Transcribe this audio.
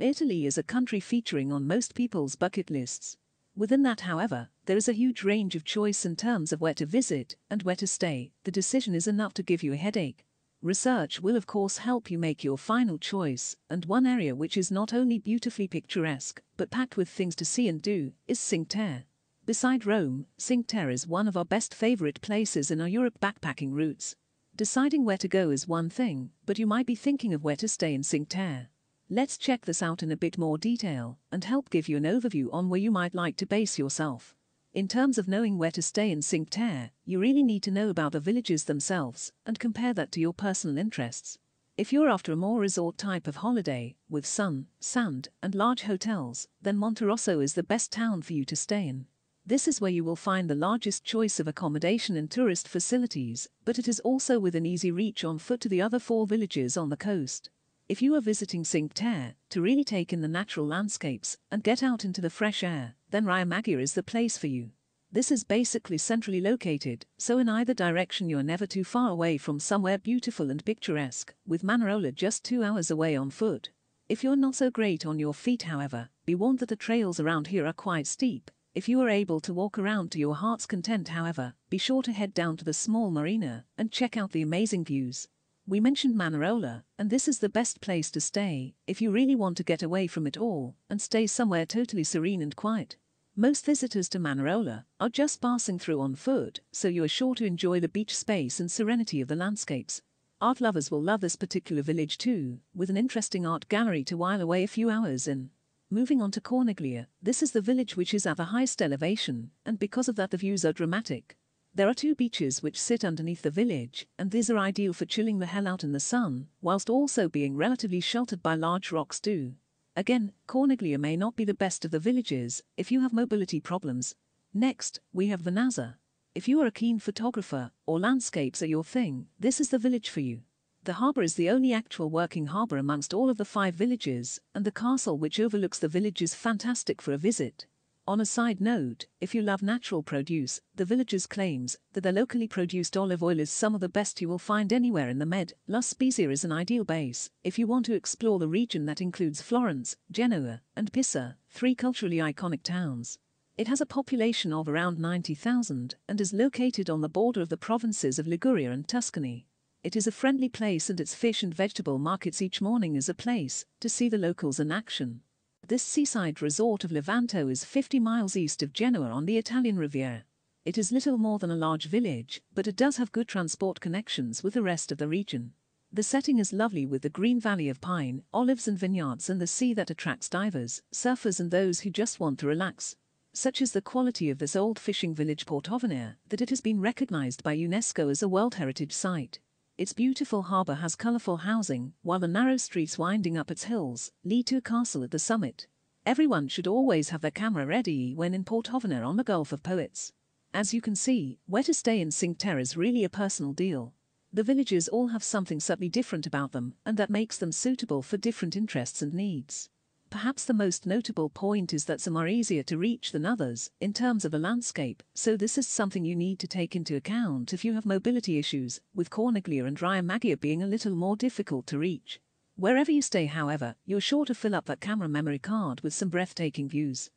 Italy is a country featuring on most people's bucket lists. Within that, however, there is a huge range of choice in terms of where to visit and where to stay. The decision is enough to give you a headache. Research will of course help you make your final choice, and one area which is not only beautifully picturesque, but packed with things to see and do, is Cinque Terre. Beside Rome, Cinque Terre is one of our best favorite places in our Europe backpacking routes. Deciding where to go is one thing, but you might be thinking of where to stay in Cinque Terre. Let's check this out in a bit more detail and help give you an overview on where you might like to base yourself. In terms of knowing where to stay in Cinque Terre, you really need to know about the villages themselves and compare that to your personal interests. If you're after a more resort type of holiday, with sun, sand, and large hotels, then Monterosso is the best town for you to stay in. This is where you will find the largest choice of accommodation and tourist facilities, but it is also within easy reach on foot to the other four villages on the coast if you are visiting Cinque Terre, to really take in the natural landscapes and get out into the fresh air, then Magia is the place for you. This is basically centrally located, so in either direction you are never too far away from somewhere beautiful and picturesque, with Manarola just two hours away on foot. If you're not so great on your feet however, be warned that the trails around here are quite steep. If you are able to walk around to your heart's content however, be sure to head down to the small marina and check out the amazing views. We mentioned Manarola, and this is the best place to stay, if you really want to get away from it all, and stay somewhere totally serene and quiet. Most visitors to Manarola are just passing through on foot, so you are sure to enjoy the beach space and serenity of the landscapes. Art lovers will love this particular village too, with an interesting art gallery to while away a few hours in. Moving on to Corniglia, this is the village which is at the highest elevation, and because of that the views are dramatic, there are two beaches which sit underneath the village, and these are ideal for chilling the hell out in the sun, whilst also being relatively sheltered by large rocks too. Again, Corniglia may not be the best of the villages if you have mobility problems. Next, we have Vanaza. If you are a keen photographer, or landscapes are your thing, this is the village for you. The harbour is the only actual working harbour amongst all of the five villages, and the castle which overlooks the village is fantastic for a visit. On a side note, if you love natural produce, the villagers claims that their locally produced olive oil is some of the best you will find anywhere in the Med. La Spezia is an ideal base if you want to explore the region that includes Florence, Genoa, and Pisa, three culturally iconic towns. It has a population of around 90,000 and is located on the border of the provinces of Liguria and Tuscany. It is a friendly place and its fish and vegetable markets each morning is a place to see the locals in action. This seaside resort of Levanto is 50 miles east of Genoa on the Italian Riviera. It is little more than a large village, but it does have good transport connections with the rest of the region. The setting is lovely with the green valley of pine, olives and vineyards and the sea that attracts divers, surfers and those who just want to relax. Such is the quality of this old fishing village Portovenere that it has been recognized by UNESCO as a World Heritage Site. Its beautiful harbour has colourful housing, while the narrow streets winding up its hills lead to a castle at the summit. Everyone should always have their camera ready when in Port on the Gulf of Poets. As you can see, where to stay in Cinque Terre is really a personal deal. The villages all have something subtly different about them, and that makes them suitable for different interests and needs. Perhaps the most notable point is that some are easier to reach than others in terms of a landscape, so this is something you need to take into account if you have mobility issues, with corniglia and rhyemagia being a little more difficult to reach. Wherever you stay, however, you're sure to fill up that camera memory card with some breathtaking views.